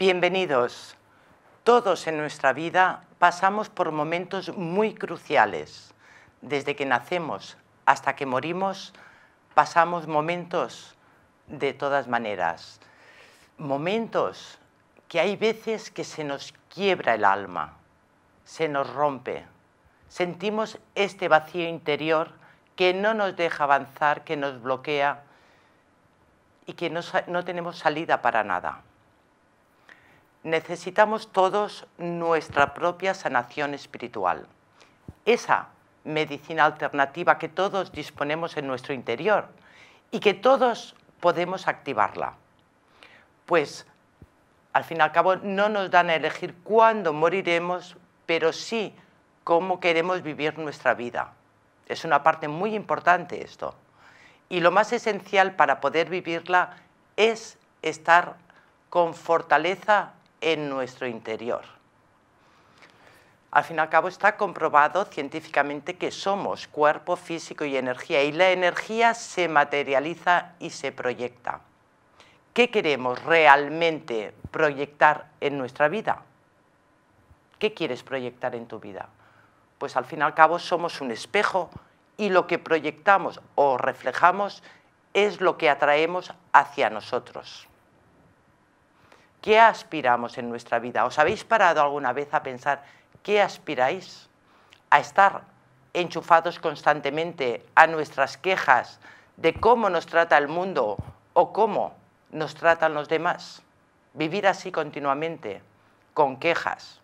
Bienvenidos. Todos en nuestra vida pasamos por momentos muy cruciales. Desde que nacemos hasta que morimos, pasamos momentos de todas maneras. Momentos que hay veces que se nos quiebra el alma, se nos rompe. Sentimos este vacío interior que no nos deja avanzar, que nos bloquea y que no, tenemos salida para nada necesitamos todos nuestra propia sanación espiritual. Esa medicina alternativa que todos disponemos en nuestro interior y que todos podemos activarla. Pues, al fin y al cabo, no nos dan a elegir cuándo moriremos, pero sí cómo queremos vivir nuestra vida. Es una parte muy importante esto. Y lo más esencial para poder vivirla es estar con fortaleza en nuestro interior. Al fin y al cabo está comprobado científicamente que somos cuerpo físico y energía y la energía se materializa y se proyecta. ¿Qué queremos realmente proyectar en nuestra vida? ¿Qué quieres proyectar en tu vida? Pues al fin y al cabo somos un espejo y lo que proyectamos o reflejamos es lo que atraemos hacia nosotros. ¿Qué aspiramos en nuestra vida? ¿Os habéis parado alguna vez a pensar qué aspiráis? ¿A estar enchufados constantemente a nuestras quejas de cómo nos trata el mundo o cómo nos tratan los demás? Vivir así continuamente, con quejas.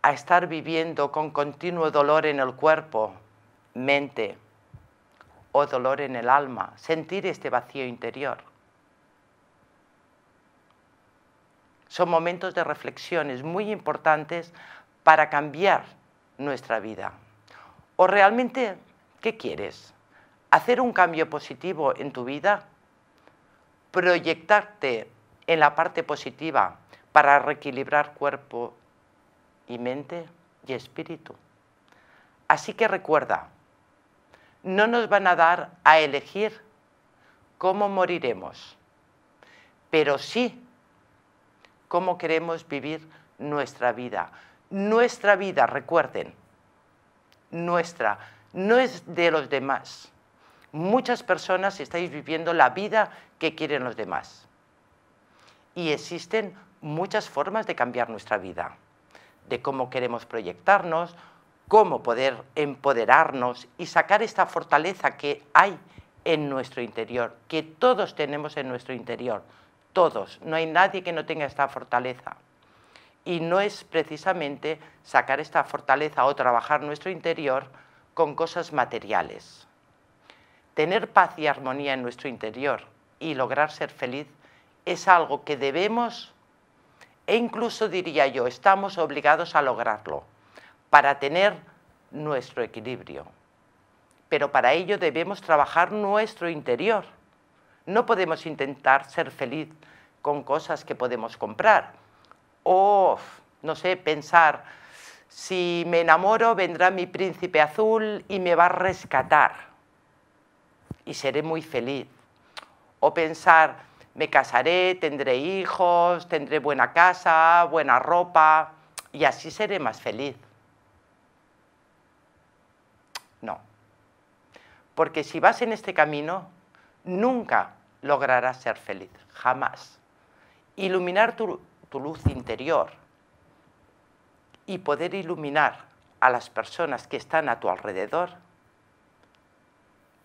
A estar viviendo con continuo dolor en el cuerpo, mente o dolor en el alma, sentir este vacío interior son momentos de reflexiones muy importantes para cambiar nuestra vida. ¿O realmente qué quieres? ¿Hacer un cambio positivo en tu vida? ¿Proyectarte en la parte positiva para reequilibrar cuerpo y mente y espíritu? Así que recuerda, no nos van a dar a elegir cómo moriremos, pero sí cómo queremos vivir nuestra vida. Nuestra vida, recuerden, nuestra, no es de los demás. Muchas personas estáis viviendo la vida que quieren los demás. Y existen muchas formas de cambiar nuestra vida, de cómo queremos proyectarnos, cómo poder empoderarnos y sacar esta fortaleza que hay en nuestro interior, que todos tenemos en nuestro interior, todos, no hay nadie que no tenga esta fortaleza. Y no es precisamente sacar esta fortaleza o trabajar nuestro interior con cosas materiales. Tener paz y armonía en nuestro interior y lograr ser feliz es algo que debemos e incluso diría yo, estamos obligados a lograrlo para tener nuestro equilibrio. Pero para ello debemos trabajar nuestro interior no podemos intentar ser feliz con cosas que podemos comprar. O, no sé, pensar, si me enamoro vendrá mi príncipe azul y me va a rescatar y seré muy feliz. O pensar, me casaré, tendré hijos, tendré buena casa, buena ropa y así seré más feliz. No, porque si vas en este camino nunca lograrás ser feliz, jamás. Iluminar tu, luz interior y poder iluminar a las personas que están a tu alrededor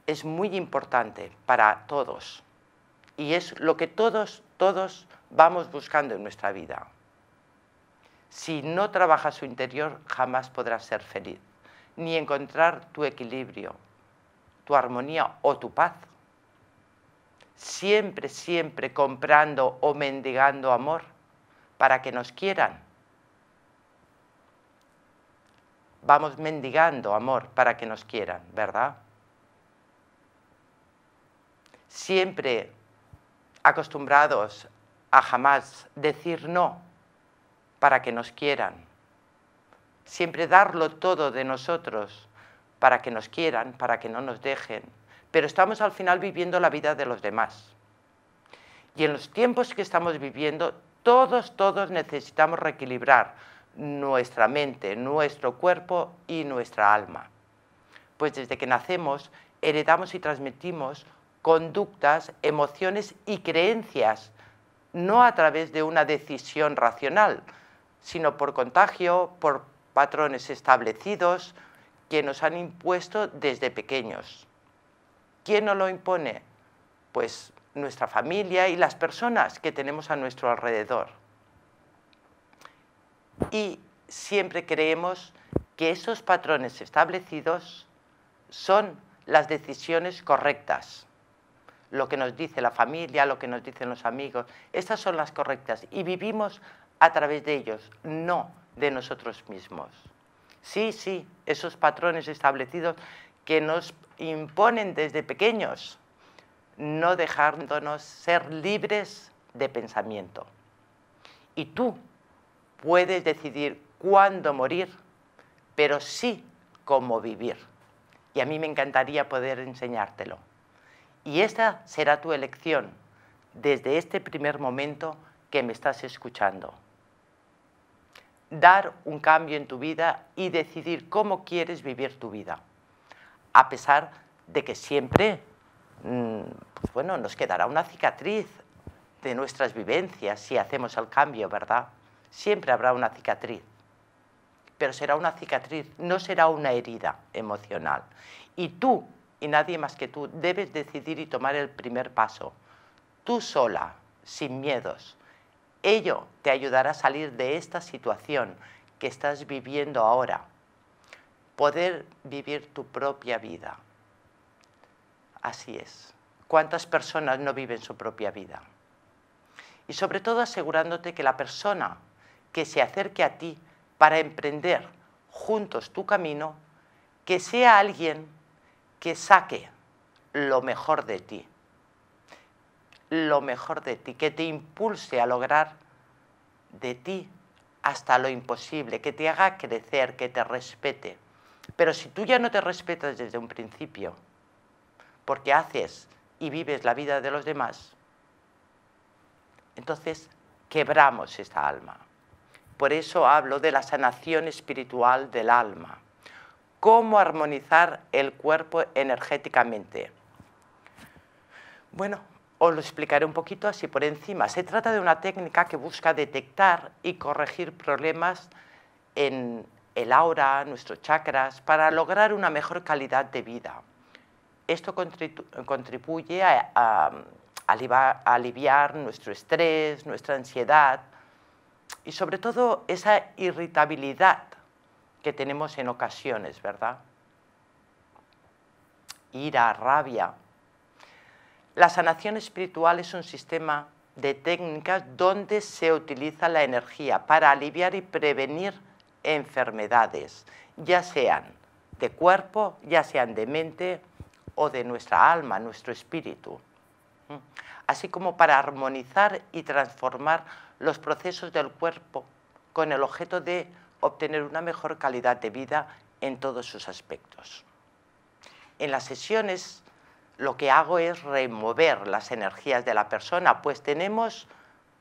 es muy importante para todos y es lo que todos, todos vamos buscando en nuestra vida. Si no trabajas su interior, jamás podrás ser feliz, ni encontrar tu equilibrio, tu armonía o tu paz siempre, siempre comprando o mendigando amor para que nos quieran. Vamos mendigando amor para que nos quieran, ¿verdad? Siempre acostumbrados a jamás decir no para que nos quieran. Siempre darlo todo de nosotros para que nos quieran, para que no nos dejen, pero estamos al final viviendo la vida de los demás. Y en los tiempos que estamos viviendo, todos, todos necesitamos reequilibrar nuestra mente, nuestro cuerpo y nuestra alma. Pues desde que nacemos, heredamos y transmitimos conductas, emociones y creencias, no a través de una decisión racional, sino por contagio, por patrones establecidos que nos han impuesto desde pequeños. ¿Quién nos lo impone? Pues nuestra familia y las personas que tenemos a nuestro alrededor. Y siempre creemos que esos patrones establecidos son las decisiones correctas. Lo que nos dice la familia, lo que nos dicen los amigos, estas son las correctas y vivimos a través de ellos, no de nosotros mismos. Sí, sí, esos patrones establecidos que nos imponen desde pequeños, no dejándonos ser libres de pensamiento. Y tú puedes decidir cuándo morir, pero sí cómo vivir. Y a mí me encantaría poder enseñártelo. Y esta será tu elección desde este primer momento que me estás escuchando. Dar un cambio en tu vida y decidir cómo quieres vivir tu vida a pesar de que siempre mm, pues nos quedará una cicatriz de nuestras vivencias si hacemos el cambio, ¿verdad? Siempre habrá una cicatriz, pero será una cicatriz, no será una herida emocional. Y tú, y nadie más que tú, debes decidir y tomar el primer paso, tú sola, sin miedos. Ello te ayudará a salir de esta situación que estás viviendo ahora poder vivir tu propia vida. Así es. ¿Cuántas personas no viven su propia vida? Y sobre todo asegurándote que la persona que se acerque a ti para emprender juntos tu camino, que sea alguien que saque lo mejor de ti, lo mejor de ti, que te impulse a lograr de ti hasta lo imposible, que te haga crecer, que te respete, pero si tú ya no te respetas desde un principio, porque haces y vives la vida de los demás, entonces quebramos esta alma. Por eso hablo de la sanación espiritual del alma. ¿Cómo armonizar el cuerpo energéticamente? Bueno, os lo explicaré un poquito así por encima. Se trata de una técnica que busca detectar y corregir problemas en, el aura, nuestros chakras, para lograr una mejor calidad de vida. Esto contribuye a, aliviar nuestro estrés, nuestra ansiedad y sobre todo esa irritabilidad que tenemos en ocasiones, ¿verdad? Ira, rabia. La sanación espiritual es un sistema de técnicas donde se utiliza la energía para aliviar y prevenir enfermedades, ya sean de cuerpo, ya sean de mente o de nuestra alma, nuestro espíritu, ¿Mm? así como para armonizar y transformar los procesos del cuerpo con el objeto de obtener una mejor calidad de vida en todos sus aspectos. En las sesiones lo que hago es remover las energías de la persona, pues tenemos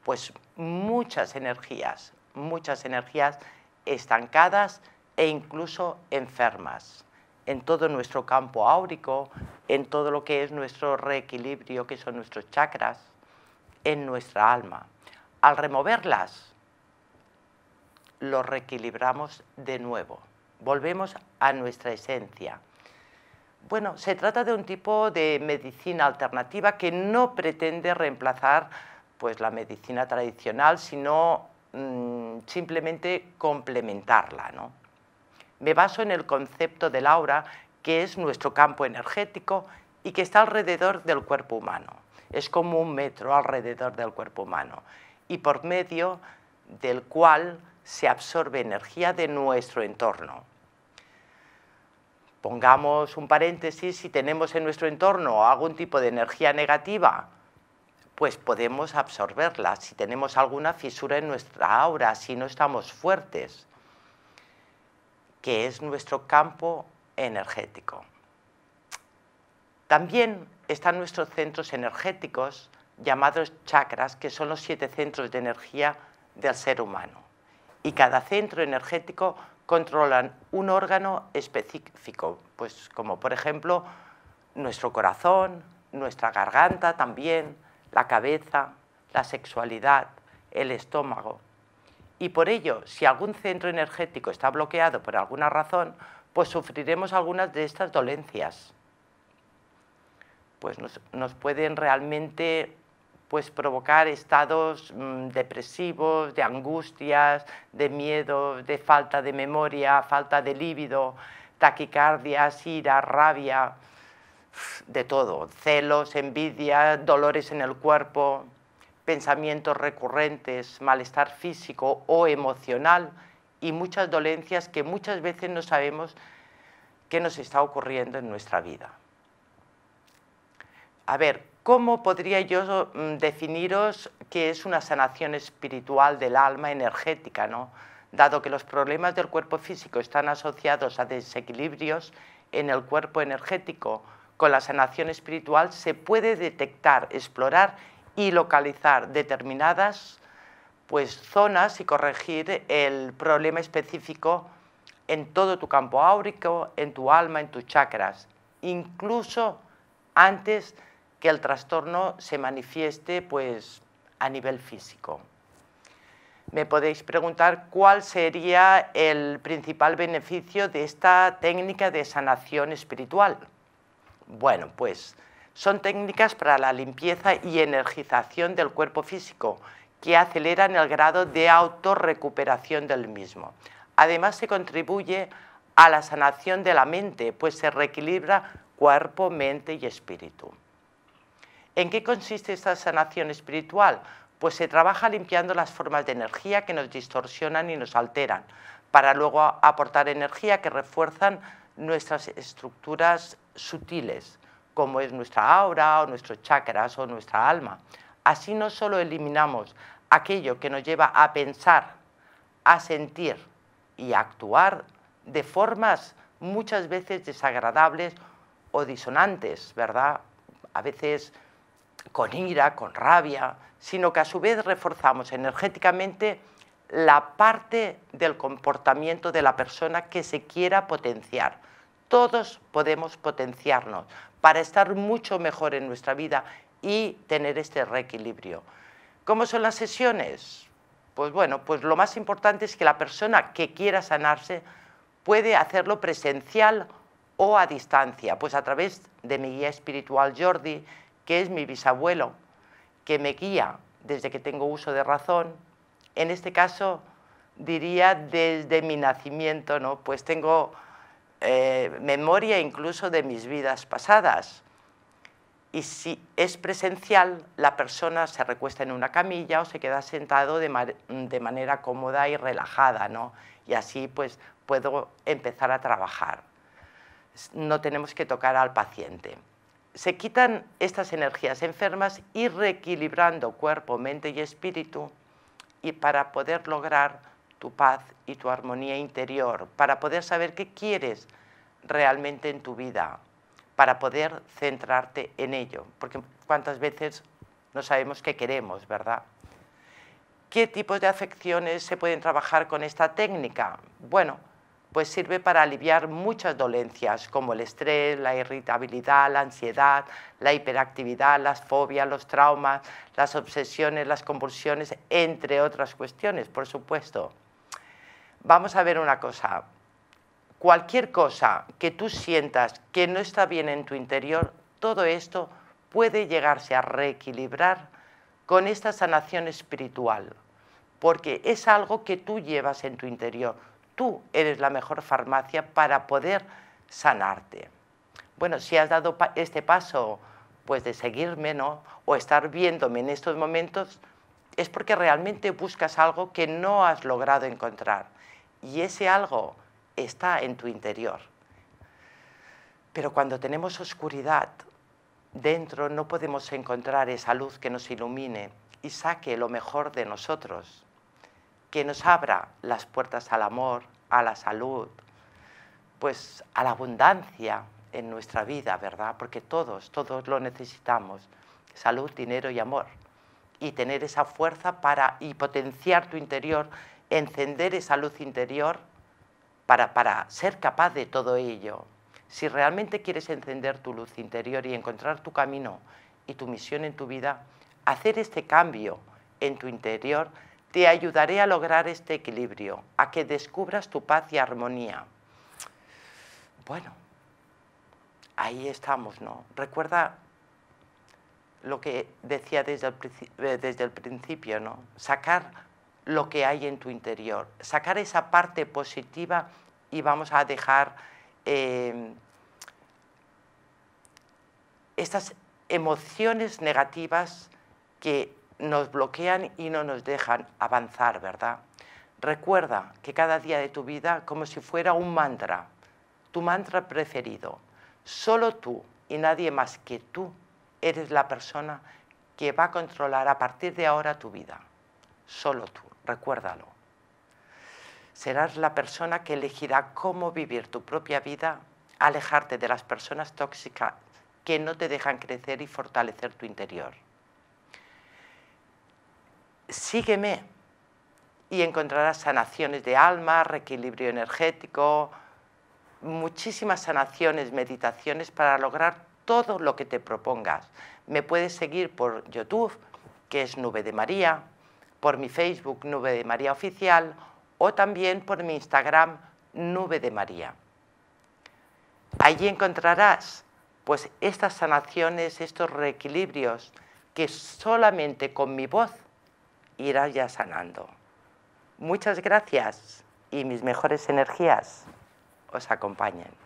pues, muchas energías, muchas energías estancadas e incluso enfermas en todo nuestro campo áurico, en todo lo que es nuestro reequilibrio, que son nuestros chakras, en nuestra alma. Al removerlas, lo reequilibramos de nuevo, volvemos a nuestra esencia. Bueno, se trata de un tipo de medicina alternativa que no pretende reemplazar pues, la medicina tradicional, sino mm, simplemente complementarla. ¿no? Me baso en el concepto del aura, que es nuestro campo energético y que está alrededor del cuerpo humano. Es como un metro alrededor del cuerpo humano y por medio del cual se absorbe energía de nuestro entorno. Pongamos un paréntesis, si tenemos en nuestro entorno algún tipo de energía negativa, pues podemos absorberla, si tenemos alguna fisura en nuestra aura, si no estamos fuertes, que es nuestro campo energético. También están nuestros centros energéticos, llamados chakras, que son los siete centros de energía del ser humano. Y cada centro energético controla un órgano específico, pues como por ejemplo nuestro corazón, nuestra garganta también, la cabeza, la sexualidad, el estómago. Y por ello, si algún centro energético está bloqueado por alguna razón, pues sufriremos algunas de estas dolencias. Pues nos, pueden realmente pues, provocar estados mm, depresivos, de angustias, de miedo, de falta de memoria, falta de líbido, taquicardias, ira, rabia, de todo, celos, envidia, dolores en el cuerpo, pensamientos recurrentes, malestar físico o emocional y muchas dolencias que muchas veces no sabemos qué nos está ocurriendo en nuestra vida. A ver, ¿cómo podría yo mm, definiros qué es una sanación espiritual del alma energética? ¿no? Dado que los problemas del cuerpo físico están asociados a desequilibrios en el cuerpo energético, con la sanación espiritual se puede detectar, explorar y localizar determinadas pues, zonas y corregir el problema específico en todo tu campo áurico, en tu alma, en tus chakras, incluso antes que el trastorno se manifieste pues, a nivel físico. Me podéis preguntar cuál sería el principal beneficio de esta técnica de sanación espiritual. Bueno, pues son técnicas para la limpieza y energización del cuerpo físico que aceleran el grado de autorrecuperación del mismo. Además se contribuye a la sanación de la mente, pues se reequilibra cuerpo, mente y espíritu. ¿En qué consiste esta sanación espiritual? Pues se trabaja limpiando las formas de energía que nos distorsionan y nos alteran, para luego aportar energía que refuerzan nuestras estructuras sutiles, como es nuestra aura o nuestros chakras o nuestra alma. Así no solo eliminamos aquello que nos lleva a pensar, a sentir y a actuar de formas muchas veces desagradables o disonantes, ¿verdad? A veces con ira, con rabia, sino que a su vez reforzamos energéticamente la parte del comportamiento de la persona que se quiera potenciar. Todos podemos potenciarnos para estar mucho mejor en nuestra vida y tener este reequilibrio. ¿Cómo son las sesiones? Pues bueno, pues lo más importante es que la persona que quiera sanarse puede hacerlo presencial o a distancia, pues a través de mi guía espiritual Jordi, que es mi bisabuelo, que me guía desde que tengo uso de razón, en este caso diría desde mi nacimiento, ¿no? pues tengo eh, memoria incluso de mis vidas pasadas. Y si es presencial, la persona se recuesta en una camilla o se queda sentado de, manera cómoda y relajada, y así pues puedo empezar a trabajar. No tenemos que tocar al paciente. Se quitan estas energías enfermas y reequilibrando cuerpo, mente y espíritu, y para poder lograr tu paz y tu armonía interior, para poder saber qué quieres realmente en tu vida, para poder centrarte en ello, porque cuántas veces no sabemos qué queremos, ¿verdad? ¿Qué tipos de afecciones se pueden trabajar con esta técnica? Bueno, pues sirve para aliviar muchas dolencias como el estrés, la irritabilidad, la ansiedad, la hiperactividad, las fobias, los traumas, las obsesiones, las convulsiones, entre otras cuestiones, por supuesto. Vamos a ver una cosa. Cualquier cosa que tú sientas que no está bien en tu interior, todo esto puede llegarse a reequilibrar con esta sanación espiritual, porque es algo que tú llevas en tu interior tú eres la mejor farmacia para poder sanarte. Bueno, si has dado este paso, pues de seguirme, O estar viéndome en estos momentos, es porque realmente buscas algo que no has logrado encontrar. Y ese algo está en tu interior. Pero cuando tenemos oscuridad dentro, no podemos encontrar esa luz que nos ilumine y saque lo mejor de nosotros que nos abra las puertas al amor, a la salud, pues a la abundancia en nuestra vida, ¿verdad? Porque todos, todos lo necesitamos, salud, dinero y amor. Y tener esa fuerza para, y potenciar tu interior, encender esa luz interior para, para ser capaz de todo ello. Si realmente quieres encender tu luz interior y encontrar tu camino y tu misión en tu vida, hacer este cambio en tu interior te ayudaré a lograr este equilibrio, a que descubras tu paz y armonía. Bueno, ahí estamos, ¿no? Recuerda lo que decía desde el, eh, principio, ¿no? Sacar lo que hay en tu interior, sacar esa parte positiva y vamos a dejar em, estas emociones negativas que nos bloquean y no nos dejan avanzar, ¿verdad? Recuerda que cada día de tu vida como si fuera un mantra, tu mantra preferido. Solo tú y nadie más que tú eres la persona que va a controlar a partir de ahora tu vida. Solo tú, recuérdalo. Serás la persona que elegirá cómo vivir tu propia vida, alejarte de las personas tóxicas que no te dejan crecer y fortalecer tu interior sígueme y encontrarás sanaciones de alma, reequilibrio energético, muchísimas sanaciones, meditaciones para lograr todo lo que te propongas. Me puedes seguir por YouTube, que es Nube de María, por mi Facebook Nube de María Oficial o también por mi Instagram Nube de María. Allí encontrarás pues estas sanaciones, estos reequilibrios que solamente con mi voz irá ya sanando. Muchas gracias y mis mejores energías os acompañen.